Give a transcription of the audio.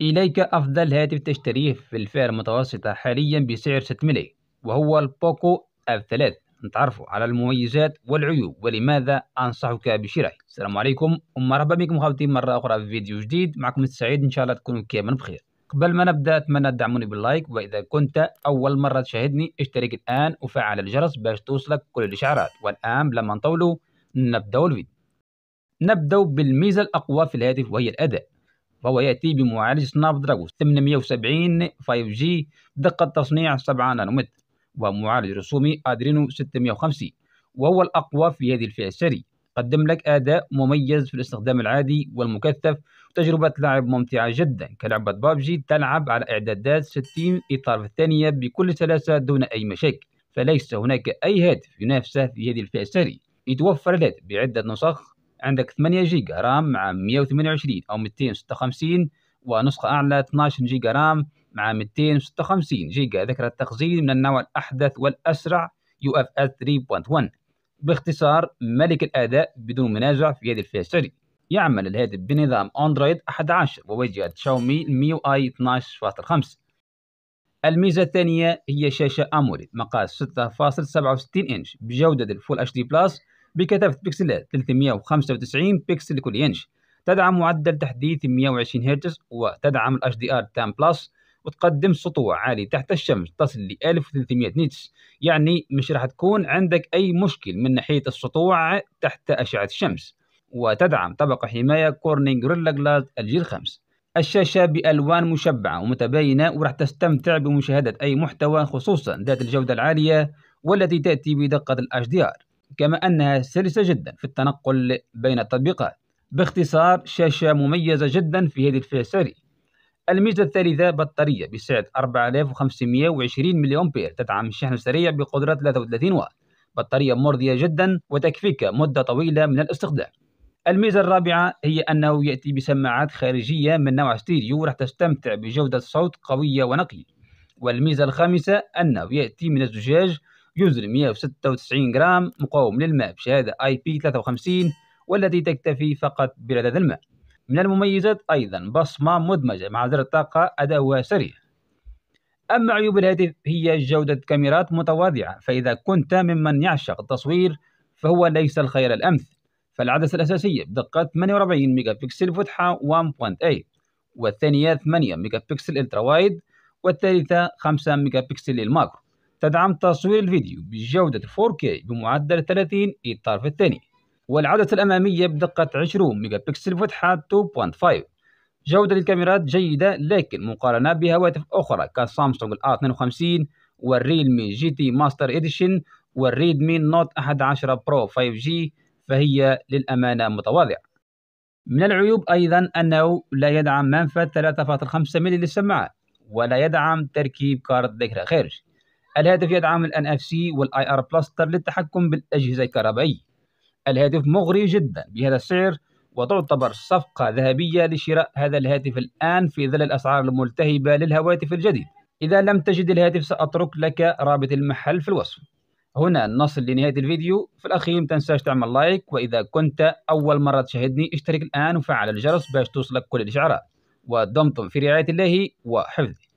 إليك أفضل هاتف تشتريه في الفئة المتوسطة حاليا بسعر 6 ملي وهو البوكو اف 3 نتعرفوا على المميزات والعيوب ولماذا أنصحك بشرائه السلام عليكم ومرحبا بكم خوتي مرة أخرى في فيديو جديد معكم السعيد إن شاء الله تكونوا كامل بخير قبل ما نبدأ أتمنى تدعموني باللايك وإذا كنت أول مرة تشاهدني اشترك الآن وفعل الجرس باش توصلك كل الإشعارات والآن لما نطولوا نبدأ الفيديو نبدأ بالميزة الأقوى في الهاتف وهي الأداء فهو يأتي بمعالج سناب دراجون 870 5G دقه تصنيع 7 نانومتر ومعالج رسومي أدرينو 650 وهو الأقوى في هذه الفئة السري قدم لك أداء مميز في الاستخدام العادي والمكثف وتجربة لعب ممتعة جدا كلعبة بابجي تلعب على إعدادات 60 إطار في الثانية بكل سلاسة دون أي مشاكل فليس هناك أي هاتف ينافسه في هذه الفئة السري يتوفر الهاتف بعدة نسخ عندك 8 جيجا رام مع 128 او 256 ونسخه اعلى 12 جيجا رام مع 256 جيجا ذكرى التخزين من النوع الاحدث والاسرع يو اف اس 3.1 باختصار ملك الاداء بدون منازع في يد الفيشتري يعمل الهاتف بنظام اندرويد 11 وواجهه شاومي ميو اي 12.5 الميزة الثانية هي شاشة أموليد مقاس 6.67 إنش بجودة الفول اتش دي بلس بكثافة بكسل 395 بكسل لكل إنش تدعم معدل تحديث 120 هرتز وتدعم ال HDR 10 بلس وتقدم سطوع عالي تحت الشمس تصل ل 1300 نيتس يعني مش راح تكون عندك أي مشكل من ناحية السطوع تحت أشعة الشمس وتدعم طبقة حماية كورنينج غوريلا جلاس الجيل 5 الشاشة بألوان مشبعة ومتباينة وراح تستمتع بمشاهدة أي محتوى خصوصا ذات الجودة العالية والتي تأتي بدقة ال HDR كما أنها سلسة جدا في التنقل بين التطبيقات باختصار شاشة مميزة جدا في هذه الفئة السعرية الميزة الثالثة بطارية بسعة 4520 ملي أمبير تدعم الشحن السريع بقدرة 33 واط بطارية مرضية جدا وتكفيك مدة طويلة من الاستخدام الميزة الرابعة هي أنه يأتي بسماعات خارجية من نوع ستيريو راح تستمتع بجودة صوت قوية ونقية والميزة الخامسة أنه يأتي من الزجاج جزر 196 جرام مقاوم للماء بشهادة ip 53 والتي تكتفي فقط برذاذ الماء من المميزات أيضا بصمة مدمجة مع زر الطاقة أداة سريع أما عيوب الهاتف هي جودة كاميرات متواضعة فإذا كنت ممن يعشق التصوير فهو ليس الخيار الأمثل فالعدسة الأساسية بدقة 48 ميجا بكسل فتحة 1.8 والثانية 8 ميجا بكسل الترا وايد والثالثة 5 ميجا بكسل للماكرو تدعم تصوير الفيديو بجودة 4K بمعدل 30 إطار في الثانية والعدسة الأمامية بدقة 20 ميجا بكسل فتحة 2.5 جودة الكاميرات جيدة لكن مقارنة بهواتف أخرى كسامسونج a 52 والريلمي جي تي ماستر إديشن والريدمي نوت 11 برو 5G فهي للأمانة متواضعة من العيوب أيضا أنه لا يدعم منفذ 3.5 ملي للسماعات ولا يدعم تركيب كارت ذاكرة خارجي الهدف يدعم الان اف سي والاي ار بلاستر للتحكم بالاجهزه الكهربائيه الهاتف مغري جدا بهذا السعر وتعتبر صفقة ذهبية لشراء هذا الهاتف الآن في ظل الأسعار الملتهبة للهواتف الجديد إذا لم تجد الهاتف سأترك لك رابط المحل في الوصف هنا نصل لنهاية الفيديو في الأخير متنساش تعمل لايك وإذا كنت أول مرة تشاهدني اشترك الآن وفعل الجرس باش توصلك كل الإشعارات ودمتم في رعاية الله وحفظه